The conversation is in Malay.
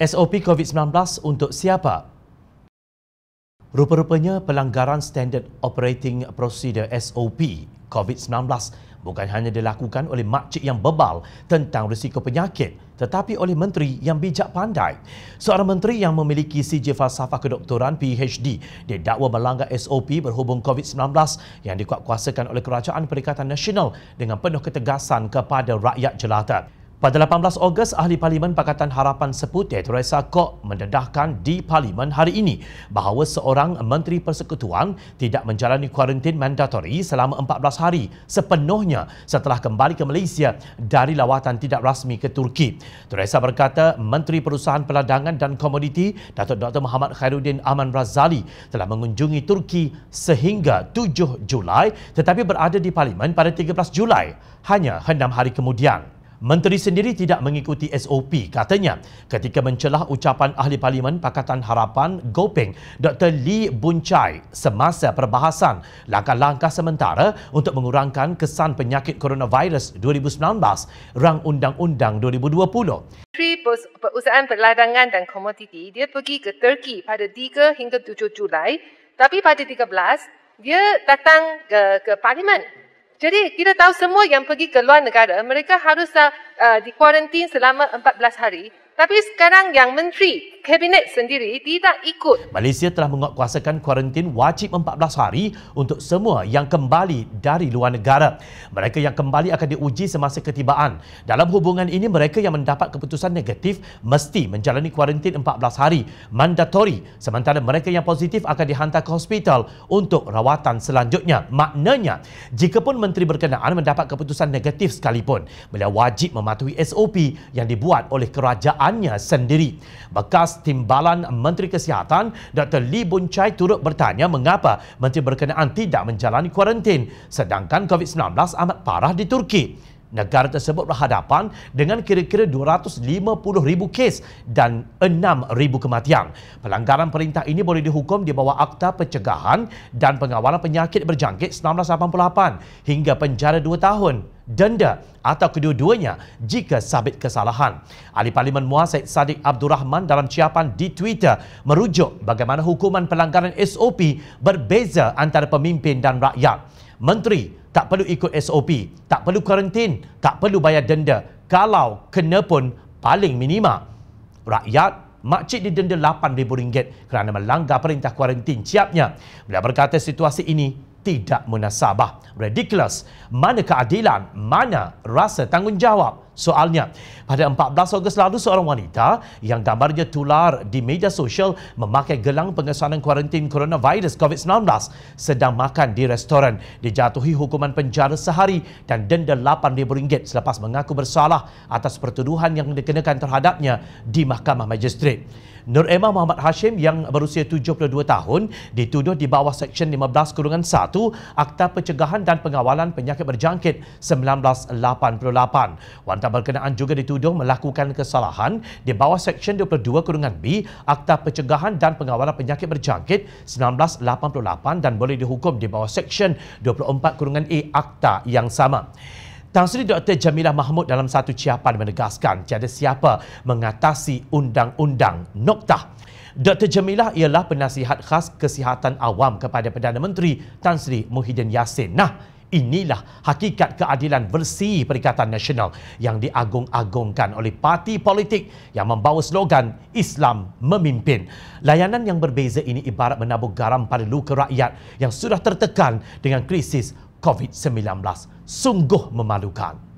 SOP COVID-19 untuk siapa? Rupa-rupanya pelanggaran Standard Operating Procedure SOP COVID-19 bukan hanya dilakukan oleh makcik yang bebal tentang risiko penyakit tetapi oleh menteri yang bijak pandai. Seorang menteri yang memiliki CJ Falsafah Kedoktoran PhD dia dakwa melanggar SOP berhubung COVID-19 yang dikuatkuasakan oleh Kerajaan Perikatan Nasional dengan penuh ketegasan kepada rakyat jelata. Pada 18 Ogos, Ahli Parlimen Pakatan Harapan Seputih Teresa Kok mendedahkan di Parlimen hari ini bahawa seorang Menteri Persekutuan tidak menjalani kuarantin mandatori selama 14 hari sepenuhnya setelah kembali ke Malaysia dari lawatan tidak rasmi ke Turki. Teresa berkata Menteri Perusahaan Peladangan dan Komoditi Datuk Dr. Muhammad Khairuddin Aman Razali telah mengunjungi Turki sehingga 7 Julai tetapi berada di Parlimen pada 13 Julai hanya 6 hari kemudian. Menteri sendiri tidak mengikuti SOP katanya ketika mencelah ucapan Ahli Parlimen Pakatan Harapan Gopeng Dr. Lee Bun Chai semasa perbahasan langkah-langkah sementara untuk mengurangkan kesan penyakit coronavirus 2019 rang undang-undang 2020. Menteri Perusahaan Perladangan dan Komoditi dia pergi ke Turki pada 3 hingga 7 Julai tapi pada 13 dia datang ke, ke Parlimen jadi kita tahu semua yang pergi ke luar negara, mereka harus uh, di kuarantin selama 14 hari tapi sekarang yang menteri kabinet sendiri tidak ikut. Malaysia telah menguatkuasakan kuarantin wajib 14 hari untuk semua yang kembali dari luar negara. Mereka yang kembali akan diuji semasa ketibaan. Dalam hubungan ini, mereka yang mendapat keputusan negatif mesti menjalani kuarantin 14 hari, mandatori. Sementara mereka yang positif akan dihantar ke hospital untuk rawatan selanjutnya. Maknanya, jika pun menteri berkenaan mendapat keputusan negatif sekalipun, beliau wajib mematuhi SOP yang dibuat oleh kerajaan kerajaannya sendiri. Bekas timbalan Menteri Kesihatan Dr. Lee Boon Chai turut bertanya mengapa Menteri berkenaan tidak menjalani kuarantin sedangkan COVID-19 amat parah di Turki. Negara tersebut berhadapan dengan kira-kira 250 ribu kes dan 6 ribu kematian. Pelanggaran perintah ini boleh dihukum di bawah Akta Pencegahan dan Pengawalan Penyakit Berjangkit 1988 hingga penjara 2 tahun denda atau kedua-duanya jika sabit kesalahan. Ahli Parlimen Muar Syed Saddiq Abdul Rahman dalam ciapan di Twitter merujuk bagaimana hukuman pelanggaran SOP berbeza antara pemimpin dan rakyat. Menteri tak perlu ikut SOP, tak perlu karantin, tak perlu bayar denda kalau kena pun paling minima. Rakyat makcik didenda RM8,000 kerana melanggar perintah kuarantin Siapnya. Beliau berkata situasi ini tidak munasabah. Ridiculous. Mana keadilan? Mana rasa tanggungjawab? Soalnya, pada 14 Ogos lalu seorang wanita yang gambarnya tular di media sosial memakai gelang pengesanan kuarantin coronavirus COVID-19 sedang makan di restoran dijatuhi hukuman penjara sehari dan denda RM8,000 selepas mengaku bersalah atas pertuduhan yang dikenakan terhadapnya di Mahkamah Majistret. Nur Emma Muhammad Hashim yang berusia 72 tahun dituduh di bawah Seksyen 15 Kurungan 1 Akta Pencegahan dan Pengawalan Penyakit Berjangkit 1988. Wanita kapal kenaan juga dituduh melakukan kesalahan di bawah Seksyen 22 Kurungan B Akta Pencegahan dan Pengawalan Penyakit Berjangkit 1988 dan boleh dihukum di bawah Seksyen 24 Kurungan E Akta yang sama. Tang Sri Dr. Jamilah Mahmud dalam satu ciapan menegaskan tiada siapa mengatasi undang-undang noktah. Dr. Jamilah ialah penasihat khas kesihatan awam kepada Perdana Menteri Tan Sri Muhyiddin Yassin. Nah, Inilah hakikat keadilan versi Perikatan Nasional yang diagung-agungkan oleh parti politik yang membawa slogan Islam memimpin. Layanan yang berbeza ini ibarat menabur garam pada luka rakyat yang sudah tertekan dengan krisis COVID-19. Sungguh memalukan.